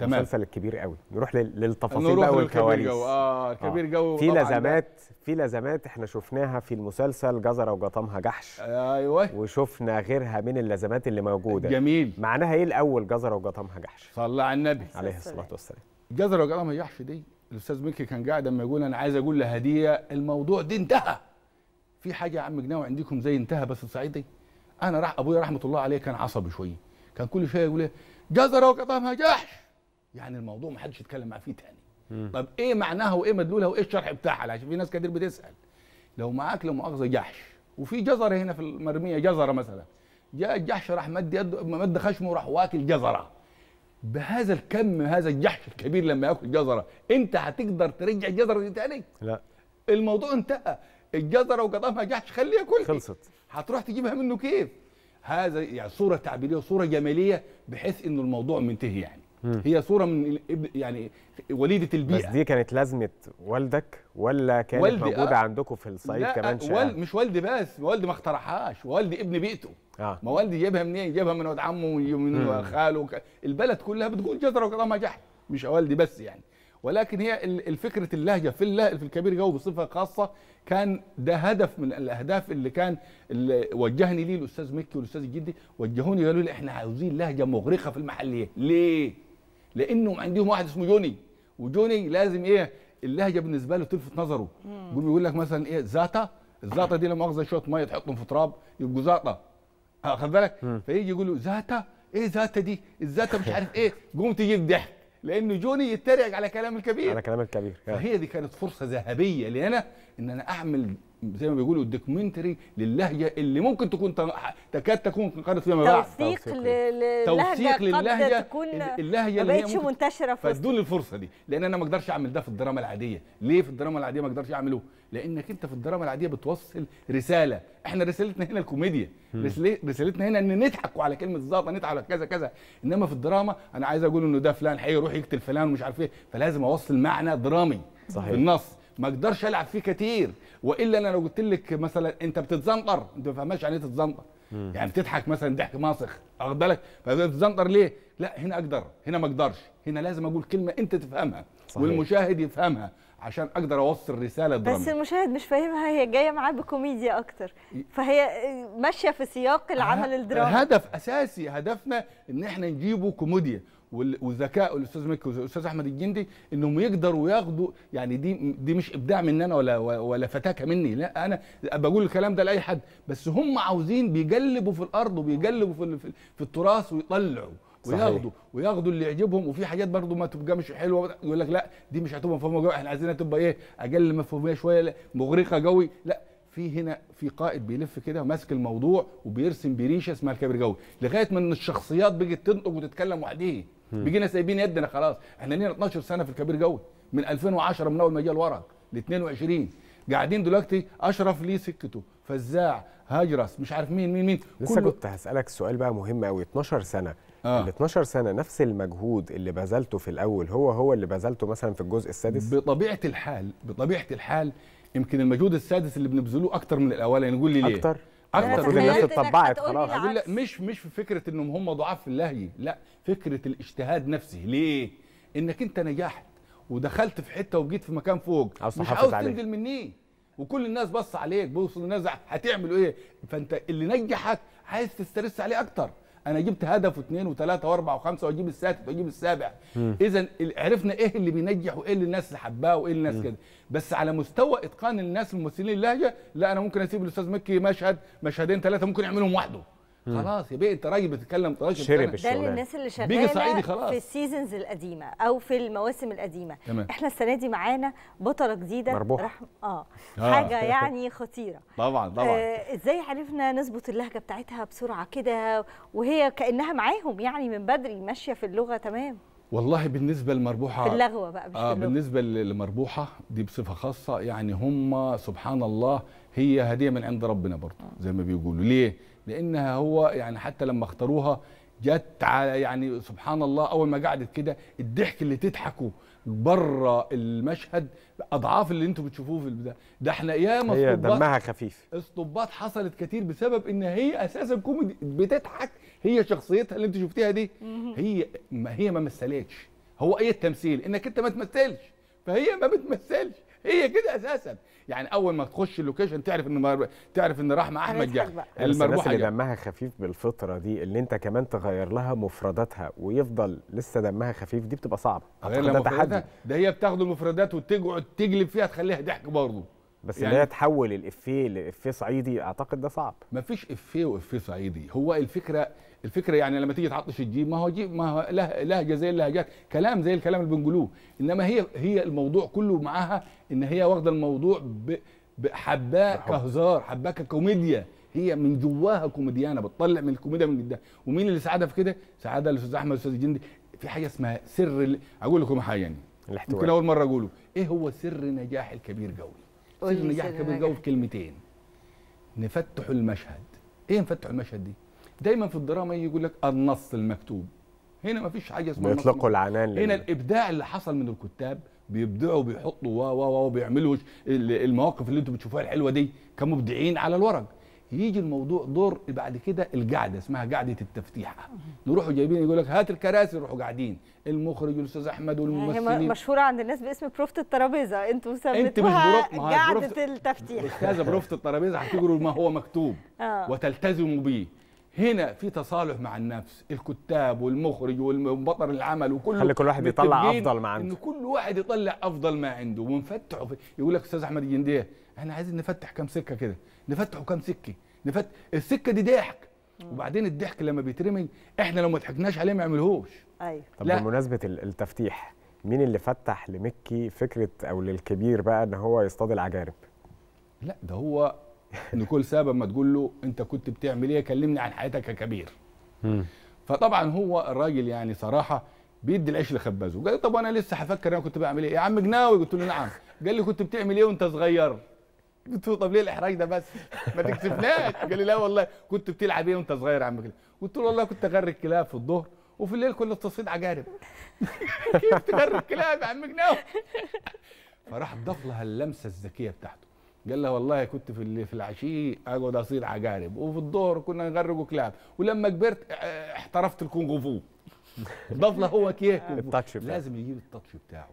تمام المسلسل الكبير قوي نروح للتفاصيل بقى والكواليس جو. اه الكبير آه. جو في لزمات في لزمات احنا شفناها في المسلسل جزره وجطامها جحش ايوه وشفنا غيرها من اللزمات اللي موجوده جميل معناها ايه الاول جزره وجطامها جحش صلى على النبي عليه الصلاه والسلام جزره وجطامها جحش دي الاستاذ مكي كان قاعد لما يقول انا عايز اقول لهديه الموضوع ده انتهى في حاجه يا عم جناوي عندكم زي انتهى بس الصعيدي انا راح ابويا رحمه الله عليه كان عصبي شويه كان كل شويه يقول جزره وجطامها جحش يعني الموضوع ما حدش يتكلم معاه فيه تاني مم. طب ايه معناها وايه مدلولها وايه الشرح بتاعها عشان في ناس كتير بتسال لو معاك لمؤاخذه مؤاخذه جحش وفي جزره هنا في المرميه جزره مثلا جاء الجحش راح مد يده مد خشمه وراح واكل جزره بهذا الكم هذا الجحش الكبير لما ياكل جزره انت هتقدر ترجع الجزره دي تاني؟ لا الموضوع انتهى الجزره وقطفها جحش خليه ياكلها خلصت هتروح تجيبها منه كيف؟ هذا يعني صوره تعبيريه وصوره جماليه بحيث انه الموضوع منتهي يعني هي صوره من يعني وليده البيئه بس دي كانت لازمه والدك ولا كانت والدي موجوده أه عندكم في الصعيد كمان شويه وال مش والدي بس والدي ما اخترعهاش والدي ابن بيئته آه. ما والدي جابها منين جابها من ولد عمه ومن خاله البلد كلها بتقول وكذا ما جحد مش والدي بس يعني ولكن هي الفكرة اللهجة في في الكبير جو بصفة خاصة كان ده هدف من الأهداف اللي كان اللي وجهني ليه الأستاذ مكي والأستاذ جدي وجهوني قالوا لي إحنا عاوزين لهجة مغرقة في المحلية ليه؟ لانهم عندهم واحد اسمه جوني وجوني لازم ايه اللهجه بالنسبه له تلفت نظره بيقول لك مثلا ايه زاتا الزاتا دي لما اخذ شويه ميه تحطهم في تراب يبقوا زاتا آه، خد بالك فيجي يقول له زاتا ايه زاتا دي الزاتا مش عارف ايه قوم تجيب ضحك لانه جوني يتريق على كلام الكبير على كلام الكبير فهي دي كانت فرصه ذهبيه لي انا ان انا اعمل زي ما بيقولوا دوكيومنتري للهجه اللي ممكن تكون تكاد تكون قد فيما بعد توثيق للهجه توثيق للهجه تكون اللهجه اللي هي منتشره في فادوا الفرصه دي لان انا ما اقدرش اعمل ده في الدراما العاديه ليه في الدراما العاديه ما اقدرش اعمله لانك انت في الدراما العاديه بتوصل رساله احنا رسالتنا هنا الكوميديا رسالتنا هنا ان نضحك على كلمه زاطه نضحك على كذا كذا انما في الدراما انا عايز اقول انه ده فلان هيروح يقتل فلان ومش عارف ايه فلازم اوصل معنى درامي صحيح. في النص ما اقدرش العب فيه كتير والا انا لو قلت لك مثلا انت بتتزنطر انت ما فهمهاش يعني ايه تتزنطر يعني بتضحك مثلا ضحك ماسخ واخد بالك فبتتزنطر ليه؟ لا هنا اقدر هنا ما اقدرش هنا لازم اقول كلمه انت تفهمها صحيح. والمشاهد يفهمها عشان اقدر اوصل رساله دراميه بس المشاهد مش فاهمها هي جايه معاه بكوميديا اكتر فهي ماشيه في سياق العمل الدرامي هدف اساسي هدفنا ان احنا نجيبه كوميديا وذكاء الاستاذ مكي والاستاذ احمد الجندي انهم يقدروا ياخدوا يعني دي دي مش ابداع مني انا ولا ولا فتاكه مني لا انا بقول الكلام ده لاي حد بس هم عاوزين بيقلبوا في الارض وبيقلبوا في, في التراث ويطلعوا وياخدوا وياخدوا اللي يعجبهم وفي حاجات برضه ما تبقى مش حلوه يقول لك لا دي مش هتبقى مفهومه قوي احنا عايزينها تبقى ايه اقل مفهوميه شويه مغرقه قوي لا في هنا في قائد بيلف كده ماسك الموضوع وبيرسم بريشه اسمها الكبير قوي لغايه ما ان الشخصيات بقت تنطق وتتكلم وحديه بيجينا سايبين يدنا خلاص احنا لنا 12 سنه في الكبير قوي من 2010 من اول ما جه الورق ل 22 قاعدين دلوقتي اشرف ليه سكته فزاع هجرس مش عارف مين مين مين لسه كنت هسالك سؤال بقى مهم قوي 12 سنه آه. ال 12 سنه نفس المجهود اللي بذلته في الاول هو هو اللي بذلته مثلا في الجزء السادس بطبيعه الحال بطبيعه الحال يمكن المجهود السادس اللي بنبذله اكتر من الاولاني يعني قول لي ليه اكتر اكتر من الناس اتطبعت خلاص مش مش في فكره انهم هم ضعاف في اللهجه لا فكره الاجتهاد نفسه ليه انك انت نجحت ودخلت في حته وجيت في مكان فوق عاوز مش عاوز تنزل منيه وكل الناس بص عليك بص الناس هتعملوا ايه فانت اللي نجحك عايز تسترس عليه اكتر انا جبت هدف واثنين وثلاثه واربعه وخمسه واجيب السادس واجيب السابع اذا عرفنا ايه اللي بينجح وايه اللي الناس حباه وايه اللي الناس كده بس على مستوى اتقان الناس الممثلين اللهجه لا انا ممكن اسيب الاستاذ مكي مشهد مشهدين ثلاثه ممكن يعملهم وحده خلاص يا بيه انت راجل بتتكلم راجل شرب ده للناس اللي شغاله في السيزونز القديمه او في المواسم القديمه تمام. احنا السنه دي معانا بطله جديده مربوح. رحم... آه. اه حاجه يعني خطيره طبعا طبعا آه ازاي عرفنا نظبط اللهجه بتاعتها بسرعه كده وهي كانها معاهم يعني من بدري ماشيه في اللغه تمام والله بالنسبة لمربوحة في اللغوة بقى مش آه اللغوة. بالنسبة لمربوحة دي بصفة خاصة يعني هم سبحان الله هي هدية من عند ربنا برضه آه. زي ما بيقولوا ليه؟ لانها هو يعني حتى لما اختاروها جت يعني سبحان الله اول ما قعدت كده الضحك اللي تضحكوا بره المشهد اضعاف اللي انتوا بتشوفوه في البدايه ده احنا مصطبات هي دمها خفيف اسطوبات حصلت كتير بسبب ان هي اساسا كوميدي بتضحك هي شخصيتها اللي انت شفتيها دي هي ما هي ما مثلتش هو ايه التمثيل انك انت ما تمثلش فهي ما بتمثلش هي كده اساسا يعني اول ما تخش اللوكيشن تعرف ان مر... تعرف ان راح مع احمد جه المروحه اللي دمها خفيف بالفطره دي اللي انت كمان تغير لها مفرداتها ويفضل لسه دمها خفيف دي بتبقى صعبه ده تحدي ده هي بتاخد المفردات وتقعد تجلب فيها تخليها ضحك برضه بس يعني اللي هي تحول الافيه لافيه صعيدي اعتقد ده صعب مفيش افيه وافيه صعيدي هو الفكره الفكره يعني لما تيجي تعطش الجيب ما هو جيب ما هو لهجه زي اللهجات كلام زي الكلام اللي بنقولوه انما هي هي الموضوع كله معاها ان هي واخده الموضوع بحباه كهزار حباه ككوميديا هي من جواها كوميديانه بتطلع من الكوميديا من جدها ومين اللي ساعدها في كده ساعدها الاستاذ احمد الاستاذ جندي في حاجه اسمها سر اقول لكم حاجه يعني الاحتواء ممكن اول مره اقوله ايه هو سر نجاح الكبير قوي سر نجاح كبير جوه في كلمتين نفتح المشهد ايه نفتح المشهد دي دايما في الدراما يقول لك النص المكتوب هنا ما فيش حاجه اسمها بيطلقوا العنان هنا الابداع اللي حصل من الكتاب بيبدعوا وبيحطوا و و و وبيعملوا المواقف اللي انتم بتشوفوها الحلوه دي كمبدعين على الورق يجي الموضوع دور بعد كده القعده اسمها قعده التفتيحه نروحوا جايبين يقول لك هات الكراسي يروحوا قاعدين المخرج والاستاذ احمد والممثلين هي مشهوره عند الناس باسم بروفت الترابيزه انتوا سميتوها انت قعده التفتيح استاذه بروفت الترابيزه هتقروا ما هو مكتوب آه. وتلتزموا به هنا في تصالح مع النفس الكتاب والمخرج والبطل العمل وكل خلي كل واحد يطلع افضل ما عنده ان كل واحد يطلع افضل ما عنده ونفتحه يقول لك استاذ احمد الجنديه احنا عايزين نفتح كام سكه كده نفتحوا كام سكه نفتح السكه دي ضحك وبعدين الضحك لما بيترمي احنا لو ما ضحكناش عليه ما يعملهوش ايوه طب لا. بمناسبه التفتيح مين اللي فتح لمكي فكره او للكبير بقى ان هو يصطاد العجارب لا ده هو نيكول سبب ما تقول له انت كنت بتعمل ايه كلمني عن حياتك يا كبير فطبعا هو الراجل يعني صراحه بيدي العيش لخبازه قال طب انا لسه هفكر انا كنت بعمل ايه يا عم جناوي قلت له نعم قال لي كنت بتعمل ايه وانت صغير قلت له طب ليه الاحراج ده بس؟ ما تكسفناش قال لي لا والله كنت بتلعب ايه وانت صغير يا عم كده؟ قلت له والله كنت اغرق كلاب في الظهر وفي الليل كنا بتصيد عجارب كيف تغرق كلاب يا عم جناوي فراح ضاف لها اللمسه الذكيه بتاعته قال لها والله كنت في اللي في العشي اقعد اصيد عجارب وفي الظهر كنا نغرقوا كلاب ولما كبرت آه، احترفت الكونغ فو ضاف له هو كيه التاتش لازم يجيب التاتش بتاعه